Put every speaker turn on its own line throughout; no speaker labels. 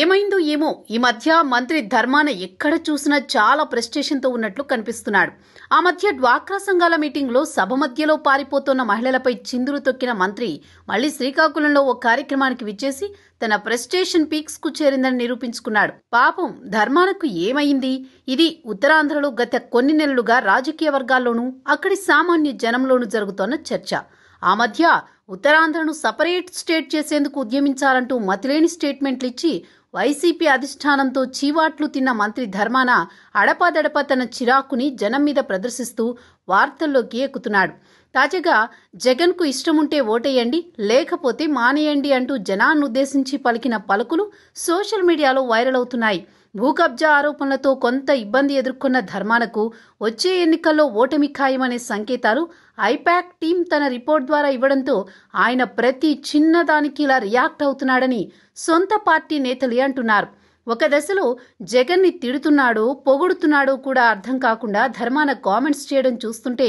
ఏమైందో ఏమో ఈ మధ్య మంత్రి ధర్మాన ఎక్కడ చూసినా చాలా ప్రెస్టేషన్తో ఉన్నట్లు కనిపిస్తున్నాడు ఆ మధ్య డ్వాక్రా సంఘాల మీటింగ్లో సభ మధ్యలో పారిపోతున్న మహిళలపై చిందులు తొక్కిన మంత్రి మళ్లీ శ్రీకాకుళంలో ఓ కార్యక్రమానికి విచ్చేసి తన ప్రెస్టేషన్ పీక్స్ కు చేరిందని నిరూపించుకున్నాడు పాపం ధర్మానకు ఏమైంది ఇది ఉత్తరాంధ్రలో గత కొన్ని నెలలుగా రాజకీయ వర్గాల్లోనూ అక్కడి సామాన్య జనంలోనూ జరుగుతోన్న చర్చ ఆ మధ్య ఉత్తరాంధ్రను సపరేట్ స్టేట్ చేసేందుకు ఉద్యమించాలంటూ మతిలేని స్టేట్మెంట్లు ఇచ్చి వైసీపీ అధిష్టానంతో చీవాట్లు తిన్న మంత్రి ధర్మాన అడపాదడపా తన చిరాకుని జనం మీద ప్రదర్శిస్తూ వార్తల్లోకి ఎక్కుతున్నాడు తాజాగా జగన్కు ఇష్టముంటే ఓటేయండి లేకపోతే మానేయండి అంటూ జనాన్ని ఉద్దేశించి పలికిన పలుకులు సోషల్ మీడియాలో వైరల్ అవుతున్నాయి భూ కబ్జా ఆరోపణలతో కొంత ఇబ్బంది ఎదుర్కొన్న ధర్మానకు వచ్చే ఎన్నికల్లో ఓటమి ఖాయమనే సంకేతాలు ఐపాక్ టీం తన రిపోర్ట్ ద్వారా ఇవ్వడంతో ఆయన ప్రతి చిన్నదానికి ఇలా రియాక్ట్ అవుతున్నాడని సొంత పార్టీ నేతలే అంటున్నారు ఒక దశలో జగన్ని తిడుతున్నాడు పొగుడుతున్నాడు కూడా అర్థం కాకుండా ధర్మాన కామెంట్స్ చేయడం చూస్తుంటే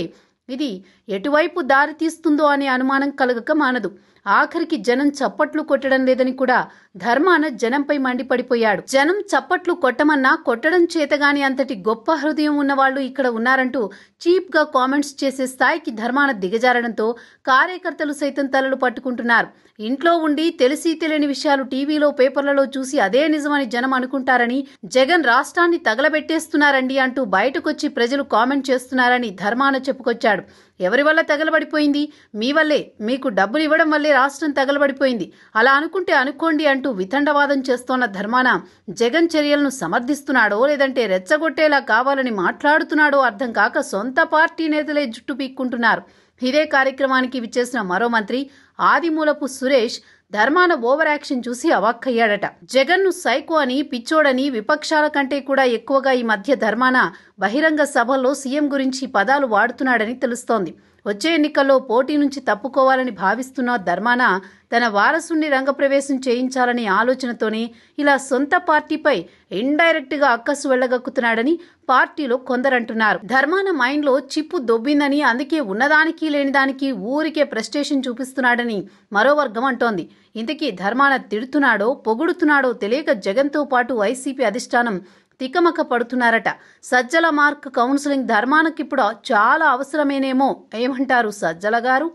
ఇది ఎటువైపు దారి తీస్తుందో అనే అనుమానం కలగక మానదు ఆఖరికి జనం చప్పట్లు కొట్టడం లేదని కూడా ధర్మాన జనంపై మండిపడిపోయాడు జనం చప్పట్లు కొట్టమన్నా కొట్టడం చేతగాని అంతటి గొప్ప హృదయం ఉన్నవాళ్లు ఇక్కడ ఉన్నారంటూ చీప్గా కామెంట్స్ చేసే స్థాయికి ధర్మాన దిగజారడంతో కార్యకర్తలు సైతం తలలు పట్టుకుంటున్నారు ఇంట్లో ఉండి తెలిసి తెలియని విషయాలు టీవీలో పేపర్లలో చూసి అదే నిజమని జనం అనుకుంటారని జగన్ రాష్ట్రాన్ని తగలబెట్టేస్తున్నారండి అంటూ బయటకొచ్చి ప్రజలు కామెంట్ చేస్తున్నారని ధర్మాన చెప్పుకొచ్చాడు తగలబడ్డాడు ఎవరి వల్ల తగలబడిపోయింది మీ వల్లే మీకు డబ్బులు ఇవ్వడం వల్లే రాష్ట్రం తగలబడిపోయింది అలా అనుకుంటే అనుకోండి అంటూ వితండవాదం చేస్తోన్న ధర్మాన జగన్ చర్యలను సమర్థిస్తున్నాడో లేదంటే రెచ్చగొట్టేలా కావాలని మాట్లాడుతున్నాడో అర్థం కాక సొంత పార్టీ నేతలే జుట్టు పీక్కుంటున్నారు ఇదే కార్యక్రమానికి విచ్చేసిన మరో మంత్రి ఆదిమూలపు సురేష్ ధర్మాన ఓవర్ యాక్షన్ చూసి అవాక్కయ్యాడట జగన్ను సైకో అని పిచ్చోడని విపక్షాల కంటే కూడా ఎక్కువగా ఈ మధ్య ధర్మాన బహిరంగ సభల్లో సీఎం గురించి పదాలు వాడుతున్నాడని తెలుస్తోంది వచ్చే ఎన్నికల్లో పోటీ నుంచి తప్పుకోవాలని భావిస్తున్న ధర్మాన తన వారసుని రంగప్రవేశం చేయించాలనే ఆలోచనతోనే ఇలా సొంత పార్టీపై ఇండైరెక్ట్గా అక్కసు వెళ్లగక్కుతున్నాడని పార్టీలో కొందరంటున్నారు ధర్మాన మైండ్లో చిప్పు దొబ్బిందని అందుకే ఉన్నదానికి లేనిదానికి ఊరికే ప్రస్టేషన్ చూపిస్తున్నాడని ఉన్నాడని మరో వర్గం అంటోంది ఇంతకీ ధర్మాన తిడుతున్నాడో పొగుడుతున్నాడో తెలియక జగన్తో పాటు వైసీపీ అధిష్టానం తికమక పడుతున్నారట సజ్జల మార్క్ కౌన్సిలింగ్ ధర్మానకిప్పుడు చాలా అవసరమేనేమో ఏమంటారు సజ్జల గారు